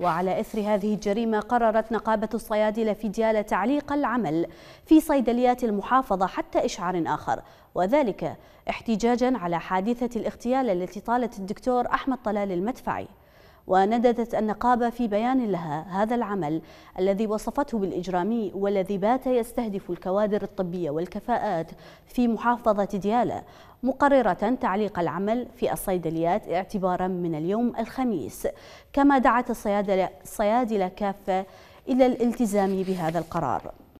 وعلى إثر هذه الجريمة قررت نقابة الصيادلة في ديالة تعليق العمل في صيدليات المحافظة حتى إشعار آخر وذلك احتجاجا على حادثة الاغتيال التي طالت الدكتور أحمد طلال المدفعي ونددت النقابة في بيان لها هذا العمل الذي وصفته بالإجرامي والذي بات يستهدف الكوادر الطبية والكفاءات في محافظة ديالى مقررة تعليق العمل في الصيدليات اعتبارا من اليوم الخميس كما دعت الصيادلة, الصيادلة كافة إلى الالتزام بهذا القرار